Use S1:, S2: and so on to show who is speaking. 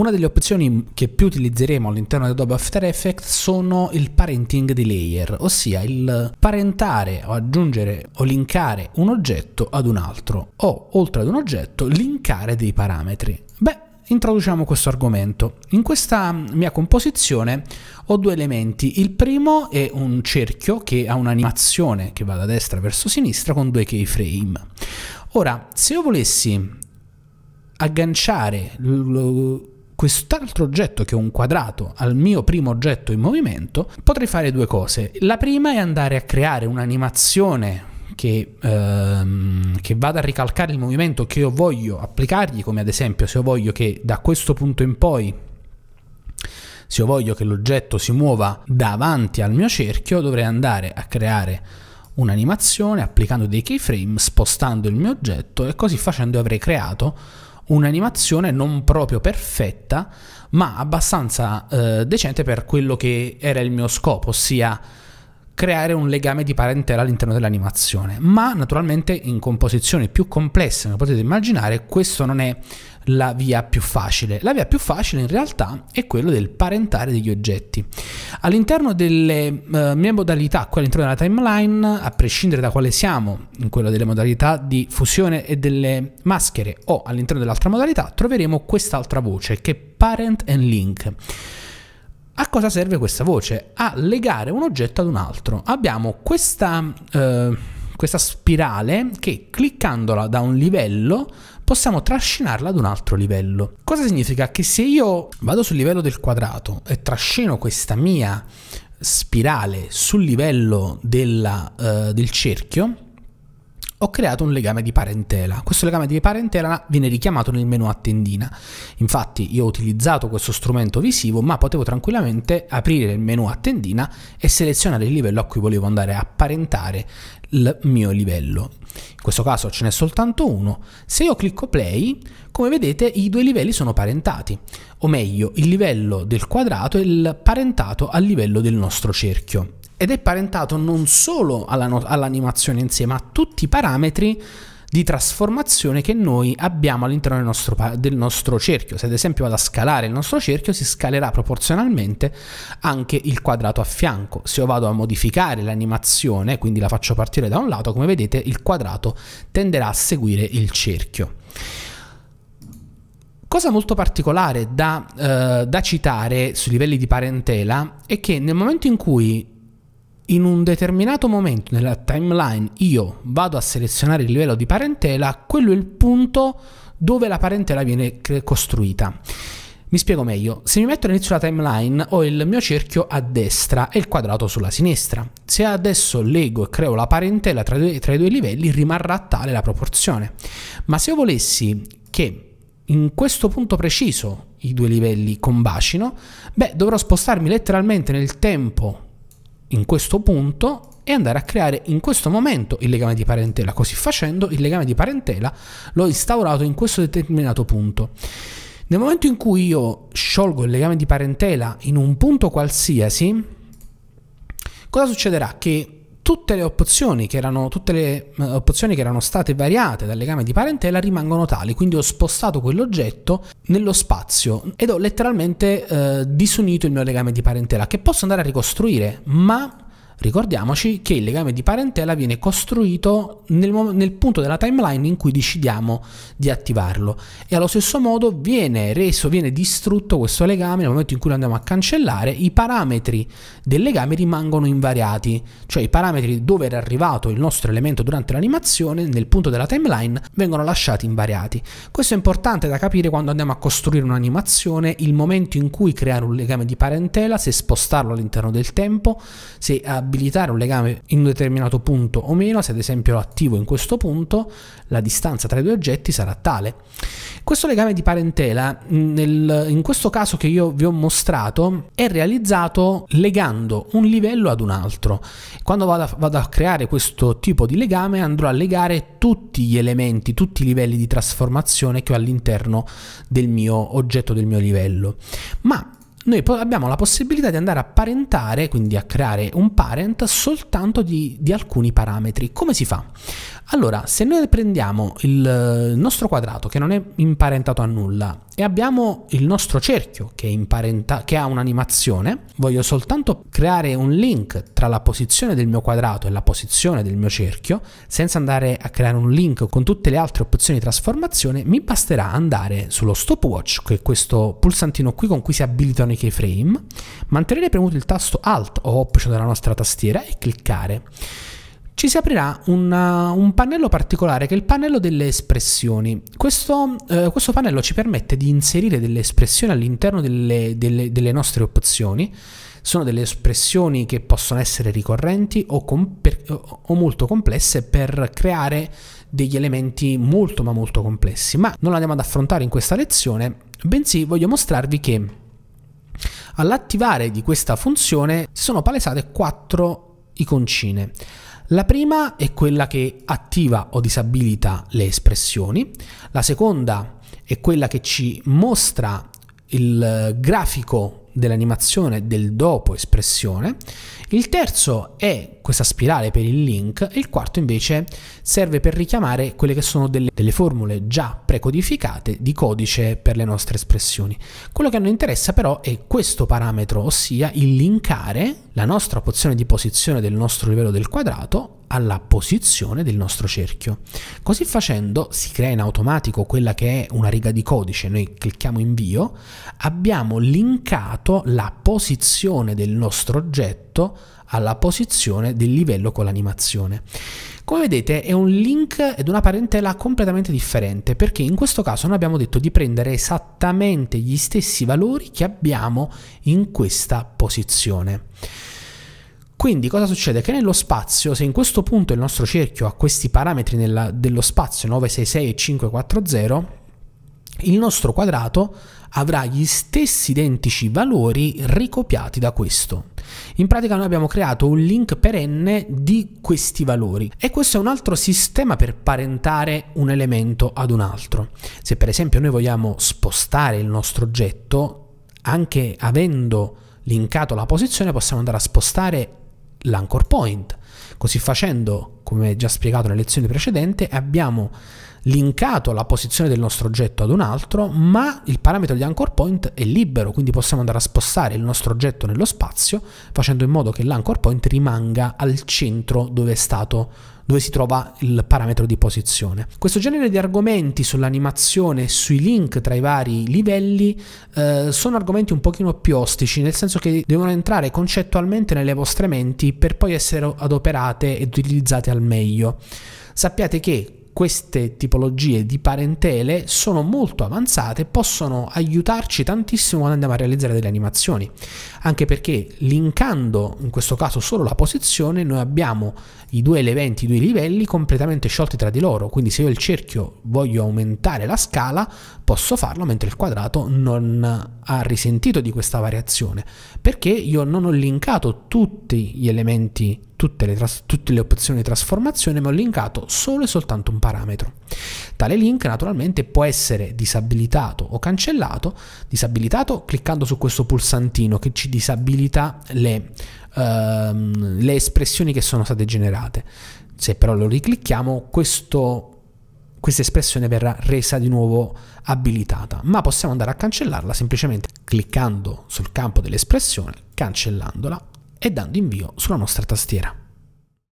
S1: Una delle opzioni che più utilizzeremo all'interno di Adobe After Effects sono il parenting di layer, ossia il parentare o aggiungere o linkare un oggetto ad un altro o, oltre ad un oggetto, linkare dei parametri. Beh, introduciamo questo argomento. In questa mia composizione ho due elementi. Il primo è un cerchio che ha un'animazione che va da destra verso sinistra con due keyframe. Ora, se io volessi agganciare quest'altro oggetto che è un quadrato al mio primo oggetto in movimento, potrei fare due cose. La prima è andare a creare un'animazione che, ehm, che, vada a ricalcare il movimento che io voglio applicargli, come ad esempio se io voglio che da questo punto in poi, se io voglio che l'oggetto si muova davanti al mio cerchio, dovrei andare a creare un'animazione applicando dei keyframe, spostando il mio oggetto e così facendo avrei creato un'animazione non proprio perfetta, ma abbastanza eh, decente per quello che era il mio scopo, ossia creare un legame di parentela all'interno dell'animazione. Ma naturalmente in composizioni più complesse, come potete immaginare, questo non è la via più facile? La via più facile in realtà è quella del parentare degli oggetti. All'interno delle eh, mie modalità, qua all'interno della timeline, a prescindere da quale siamo, in quella delle modalità di fusione e delle maschere o all'interno dell'altra modalità, troveremo quest'altra voce che è parent and link. A cosa serve questa voce? A legare un oggetto ad un altro. Abbiamo questa... Eh, questa spirale che cliccandola da un livello possiamo trascinarla ad un altro livello. Cosa significa? Che se io vado sul livello del quadrato e trascino questa mia spirale sul livello della, uh, del cerchio, ho creato un legame di parentela. Questo legame di parentela viene richiamato nel menu a tendina. Infatti io ho utilizzato questo strumento visivo, ma potevo tranquillamente aprire il menu a tendina e selezionare il livello a cui volevo andare a parentare il mio livello. In questo caso ce n'è soltanto uno. Se io clicco play, come vedete i due livelli sono parentati, o meglio il livello del quadrato è il parentato al livello del nostro cerchio ed è parentato non solo alla no- all'animazione insieme, a tutti i parametri di trasformazione che noi abbiamo all'interno del nostro, pa- del nostro, cerchio. Se ad esempio vado a scalare il nostro cerchio, si scalerà proporzionalmente anche il quadrato a fianco. Se io vado a modificare l'animazione, quindi la faccio partire da un lato, come vedete il quadrato tenderà a seguire il cerchio. Cosa molto particolare da, eh, da citare sui livelli di parentela è che nel momento in cui in un determinato momento nella timeline io vado a selezionare il livello di parentela, quello è il punto dove la parentela viene costruita. Mi spiego meglio, se mi metto all'inizio della timeline ho il mio cerchio a destra e il quadrato sulla sinistra. Se adesso leggo e creo la parentela tra, due, tra i due livelli rimarrà tale la proporzione. Ma se io volessi che in questo punto preciso i due livelli combacino, beh dovrò spostarmi letteralmente nel tempo in questo punto e andare a creare in questo momento il legame di parentela. Così facendo il legame di parentela l'ho instaurato in questo determinato punto. Nel momento in cui io sciolgo il legame di parentela in un punto qualsiasi, cosa succederà? Che tutte le opzioni che erano, le, eh, opzioni che erano state variate dal legame di parentela rimangono tali, quindi ho spostato quell'oggetto nello spazio ed ho letteralmente uh, disunito il mio legame di parentela, che posso andare a ricostruire, ma Ricordiamoci che il legame di parentela viene costruito nel, nel, punto della timeline in cui decidiamo di attivarlo e allo stesso modo viene reso, viene distrutto questo legame nel momento in cui lo andiamo a cancellare, i parametri del legame rimangono invariati, cioè i parametri dove era arrivato il nostro elemento durante l'animazione nel punto della timeline vengono lasciati invariati. Questo è importante da capire quando andiamo a costruire un'animazione, il momento in cui creare un legame di parentela, se spostarlo all'interno del tempo, se abbiamo eh, abilitare un legame in un determinato punto o meno, se ad esempio attivo in questo punto, la distanza tra i due oggetti sarà tale. Questo legame di parentela, nel, in questo caso che io vi ho mostrato, è realizzato legando un livello ad un altro. Quando vado a, vado a creare questo tipo di legame andrò a legare tutti gli elementi, tutti i livelli di trasformazione che ho all'interno del mio oggetto, del mio livello. Ma noi abbiamo la possibilità di andare a parentare, quindi a creare un parent soltanto di, di alcuni parametri. Come si fa? Allora, se noi prendiamo eh, il nostro quadrato che non è imparentato a nulla e abbiamo il nostro cerchio che, che ha un'animazione, voglio soltanto creare un link tra la posizione del mio quadrato e la posizione del mio cerchio, senza andare a creare un link con tutte le altre opzioni di trasformazione, mi basterà andare sullo stopwatch, che è questo pulsantino qui con cui si abilitano i keyframe, mantenere premuto il tasto Alt o Option cioè della nostra tastiera e cliccare ci si aprirà una, un pannello particolare che è il pannello delle espressioni. Questo, eh, questo pannello ci permette di inserire delle espressioni all'interno delle, delle, delle, nostre opzioni. Sono delle espressioni che possono essere ricorrenti o, per, o molto complesse per creare degli elementi molto ma molto complessi. Ma non andiamo ad affrontare in questa lezione, bensì voglio mostrarvi che all'attivare di questa funzione sono palesate quattro iconcine. La prima è quella che attiva o disabilita le espressioni, la seconda è quella che ci mostra il eh, grafico dell'animazione del dopo espressione, il terzo è questa spirale per il link e il quarto invece serve per richiamare quelle che sono delle, delle formule già precodificate di codice per le nostre espressioni. Quello che a noi interessa però è questo parametro, ossia il linkare la nostra pozione di posizione del nostro livello del quadrato alla posizione del nostro cerchio. Così facendo si crea in automatico quella che è una riga di codice, noi clicchiamo invio, abbiamo linkato la posizione del nostro oggetto alla posizione del livello con l'animazione. Come vedete è un link ed una parentela completamente differente perché in questo caso noi abbiamo detto di prendere esattamente gli stessi valori che abbiamo in questa posizione. Quindi cosa succede? Che nello spazio, se in questo punto il nostro cerchio ha questi parametri nella, dello spazio 966 e 540, il nostro quadrato avrà gli stessi identici valori ricopiati da questo. In pratica noi abbiamo creato un link perenne di questi valori e questo è un altro sistema per parentare un elemento ad un altro. Se per esempio noi vogliamo spostare il nostro oggetto, anche avendo linkato la posizione possiamo andare a spostare l'anchor point. Così facendo, come già spiegato nella lezione precedente, abbiamo linkato la posizione del nostro oggetto ad un altro, ma il parametro di anchor point è libero, quindi possiamo andare a spostare il nostro oggetto nello spazio facendo in modo che l'anchor point rimanga al centro dove è stato dove si trova il parametro di posizione. Questo genere di argomenti sull'animazione e sui link tra i vari livelli eh, sono argomenti un pochino più ostici, nel senso che devono entrare concettualmente nelle vostre menti per poi essere adoperate ed utilizzate al meglio. Sappiate che queste tipologie di parentele sono molto avanzate e possono aiutarci tantissimo quando andiamo a realizzare delle animazioni, anche perché linkando in questo caso solo la posizione noi abbiamo i due elementi, i due livelli completamente sciolti tra di loro, quindi se io il cerchio voglio aumentare la scala posso farlo mentre il quadrato non ha risentito di questa variazione, perché io non ho linkato tutti gli elementi tutte le, tras- tutte le opzioni di trasformazione, ma ho linkato solo e soltanto un parametro. Tale link naturalmente può essere disabilitato o cancellato, disabilitato cliccando su questo pulsantino che ci disabilita le, ehm, le espressioni che sono state generate. Se però lo riclicchiamo, questo questa espressione verrà resa di nuovo abilitata, ma possiamo andare a cancellarla semplicemente cliccando sul campo dell'espressione, cancellandola e dando invio sulla nostra tastiera.